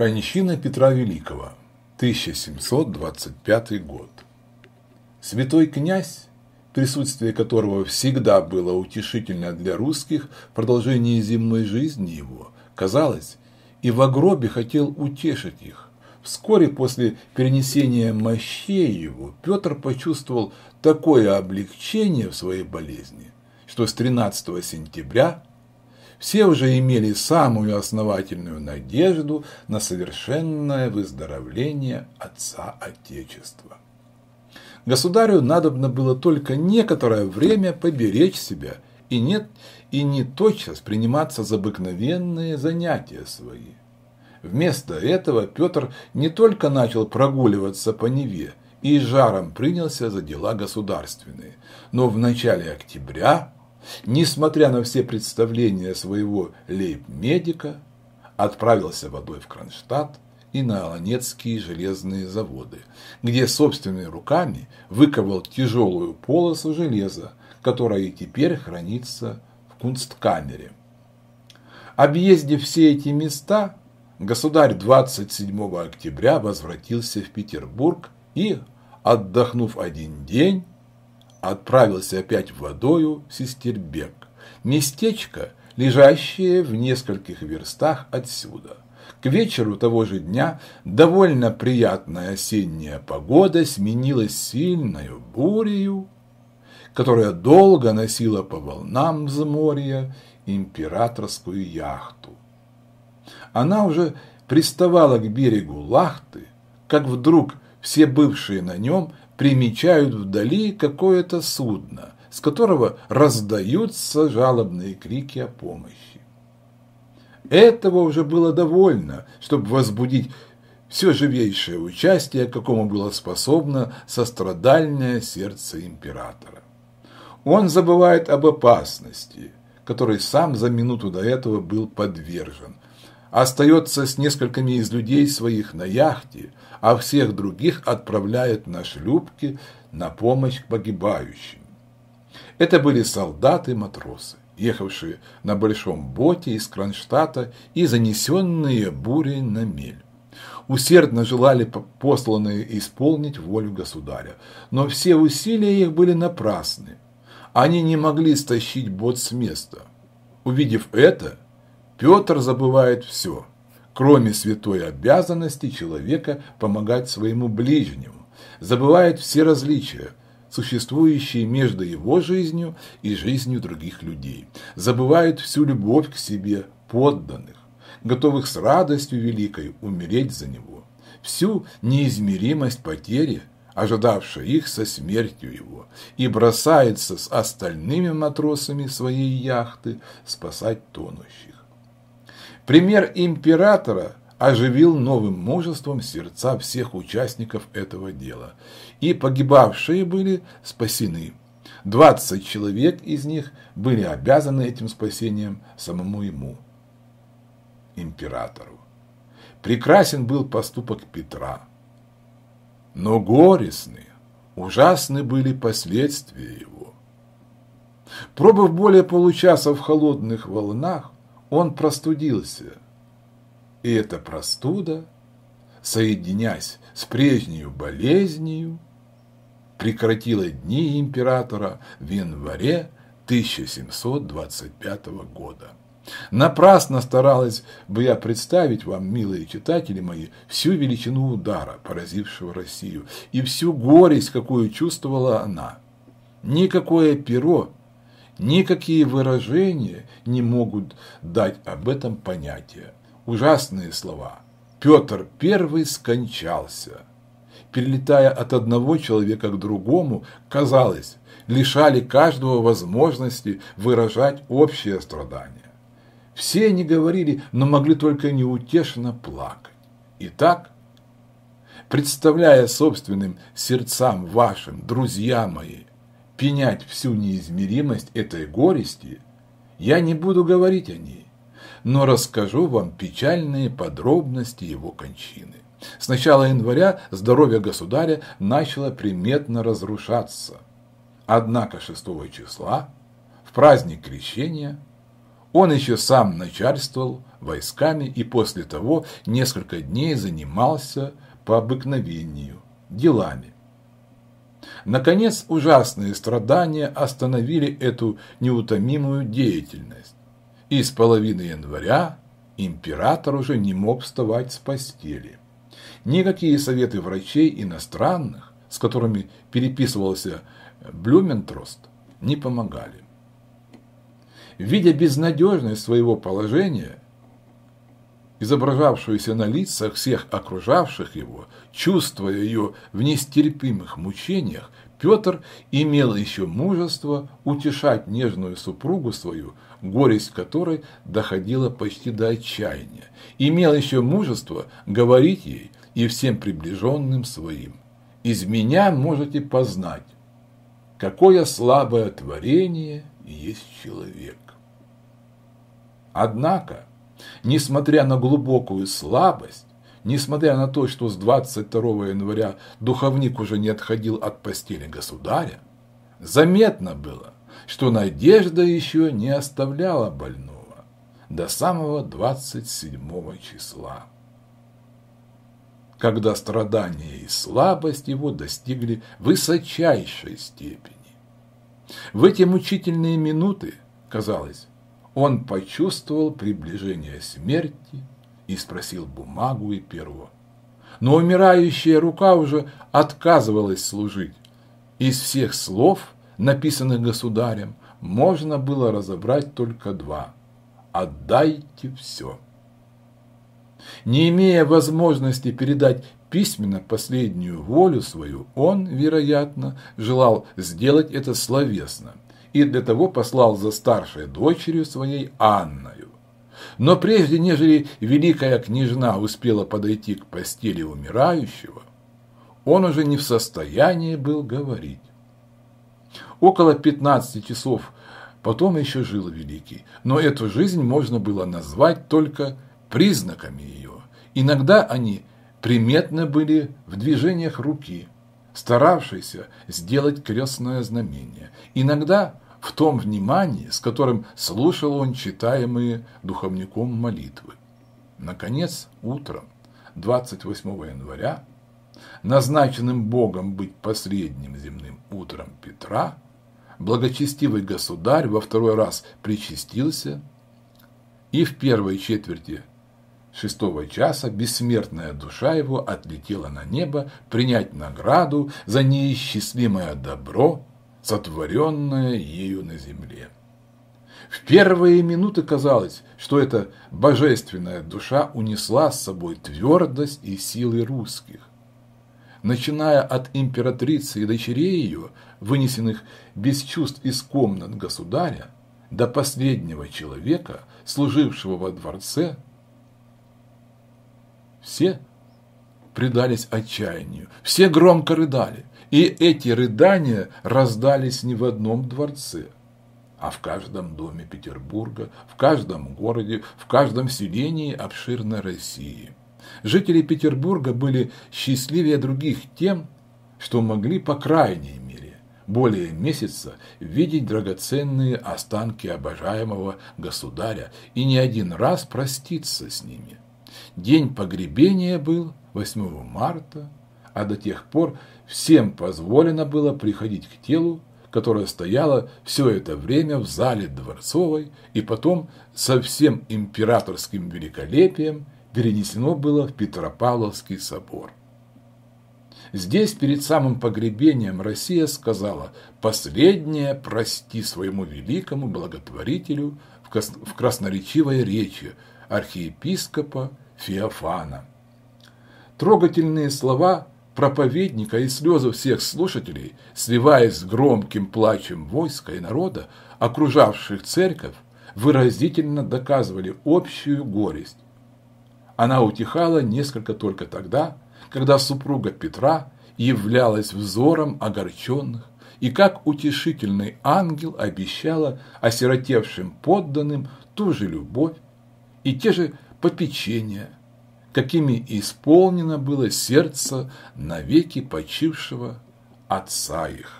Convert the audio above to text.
Кончина Петра Великого, 1725 год. Святой князь, присутствие которого всегда было утешительно для русских в продолжении земной жизни его, казалось, и в гробе хотел утешить их. Вскоре после перенесения мощей его Петр почувствовал такое облегчение в своей болезни, что с 13 сентября все уже имели самую основательную надежду на совершенное выздоровление Отца Отечества. Государю надобно было только некоторое время поберечь себя и, нет, и не тотчас приниматься за обыкновенные занятия свои. Вместо этого Петр не только начал прогуливаться по Неве и жаром принялся за дела государственные, но в начале октября несмотря на все представления своего лейб-медика, отправился водой в Кронштадт и на Аланецкие железные заводы, где собственными руками выковал тяжелую полосу железа, которая и теперь хранится в кунсткамере. Объездив все эти места, государь 27 октября возвратился в Петербург и, отдохнув один день, отправился опять водою в Сестербек, местечко, лежащее в нескольких верстах отсюда. К вечеру того же дня довольно приятная осенняя погода сменилась сильною бурею, которая долго носила по волнам моря императорскую яхту. Она уже приставала к берегу Лахты, как вдруг все бывшие на нем примечают вдали какое-то судно, с которого раздаются жалобные крики о помощи. Этого уже было довольно, чтобы возбудить все живейшее участие, какому было способно сострадальное сердце императора. Он забывает об опасности, которой сам за минуту до этого был подвержен – остается с несколькими из людей своих на яхте, а всех других отправляет на шлюпки на помощь погибающим. Это были солдаты-матросы, ехавшие на большом боте из Кронштадта и занесенные бурей на мель. Усердно желали посланные исполнить волю государя, но все усилия их были напрасны. Они не могли стащить бот с места. Увидев это, Петр забывает все, кроме святой обязанности человека помогать своему ближнему, забывает все различия, существующие между его жизнью и жизнью других людей, забывает всю любовь к себе подданных, готовых с радостью великой умереть за него, всю неизмеримость потери, ожидавшей их со смертью его, и бросается с остальными матросами своей яхты спасать тонущих. Пример императора оживил новым мужеством сердца всех участников этого дела, и погибавшие были спасены. Двадцать человек из них были обязаны этим спасением самому ему, императору. Прекрасен был поступок Петра, но горестны, ужасны были последствия его. Пробыв более получаса в холодных волнах, он простудился. И эта простуда, соединясь с прежней болезнью, прекратила дни императора в январе 1725 года. Напрасно старалась бы я представить вам, милые читатели мои, всю величину удара, поразившего Россию, и всю горесть, какую чувствовала она. Никакое перо Никакие выражения не могут дать об этом понятия. Ужасные слова. Петр Первый скончался. Перелетая от одного человека к другому, казалось, лишали каждого возможности выражать общее страдание. Все они говорили, но могли только неутешно плакать. Итак, представляя собственным сердцам вашим, друзья мои, пенять всю неизмеримость этой горести, я не буду говорить о ней, но расскажу вам печальные подробности его кончины. С начала января здоровье государя начало приметно разрушаться. Однако 6 числа, в праздник Крещения, он еще сам начальствовал войсками и после того несколько дней занимался по обыкновению делами. Наконец, ужасные страдания остановили эту неутомимую деятельность. И с половины января император уже не мог вставать с постели. Никакие советы врачей иностранных, с которыми переписывался Блюментрост, не помогали. Видя безнадежность своего положения, изображавшуюся на лицах всех окружавших его, чувствуя ее в нестерпимых мучениях, Петр имел еще мужество утешать нежную супругу свою, горесть которой доходила почти до отчаяния, имел еще мужество говорить ей и всем приближенным своим, «Из меня можете познать, какое слабое творение есть человек». Однако, Несмотря на глубокую слабость, несмотря на то, что с 22 января духовник уже не отходил от постели государя, заметно было, что надежда еще не оставляла больного до самого 27 числа, когда страдания и слабость его достигли высочайшей степени. В эти мучительные минуты, казалось, он почувствовал приближение смерти и спросил бумагу и перо. Но умирающая рука уже отказывалась служить. Из всех слов, написанных государем, можно было разобрать только два. «Отдайте все». Не имея возможности передать письменно последнюю волю свою, он, вероятно, желал сделать это словесно – и для того послал за старшей дочерью своей Анною. Но прежде, нежели великая княжна успела подойти к постели умирающего, он уже не в состоянии был говорить. Около 15 часов потом еще жил Великий, но эту жизнь можно было назвать только признаками ее. Иногда они приметны были в движениях руки, старавшийся сделать крестное знамение, иногда в том внимании, с которым слушал он читаемые духовником молитвы. Наконец, утром 28 января, назначенным Богом быть последним земным утром Петра, благочестивый государь во второй раз причастился и в первой четверти Шестого часа бессмертная душа его отлетела на небо принять награду за неисчислимое добро, сотворенное ею на земле. В первые минуты казалось, что эта божественная душа унесла с собой твердость и силы русских. Начиная от императрицы и дочерей ее, вынесенных без чувств из комнат государя, до последнего человека, служившего во дворце, все предались отчаянию, все громко рыдали, и эти рыдания раздались не в одном дворце, а в каждом доме Петербурга, в каждом городе, в каждом селении обширной России. Жители Петербурга были счастливее других тем, что могли по крайней мере более месяца видеть драгоценные останки обожаемого государя и не один раз проститься с ними. День погребения был 8 марта, а до тех пор всем позволено было приходить к телу, которое стояло все это время в зале дворцовой и потом со всем императорским великолепием перенесено было в Петропавловский собор. Здесь перед самым погребением Россия сказала «Последнее прости своему великому благотворителю» в красноречивой речи архиепископа Феофана. Трогательные слова проповедника и слезы всех слушателей, сливаясь с громким плачем войска и народа, окружавших церковь, выразительно доказывали общую горесть. Она утихала несколько только тогда, когда супруга Петра являлась взором огорченных, и как утешительный ангел обещала осиротевшим подданным ту же любовь и те же попечения, какими исполнено было сердце навеки почившего отца их.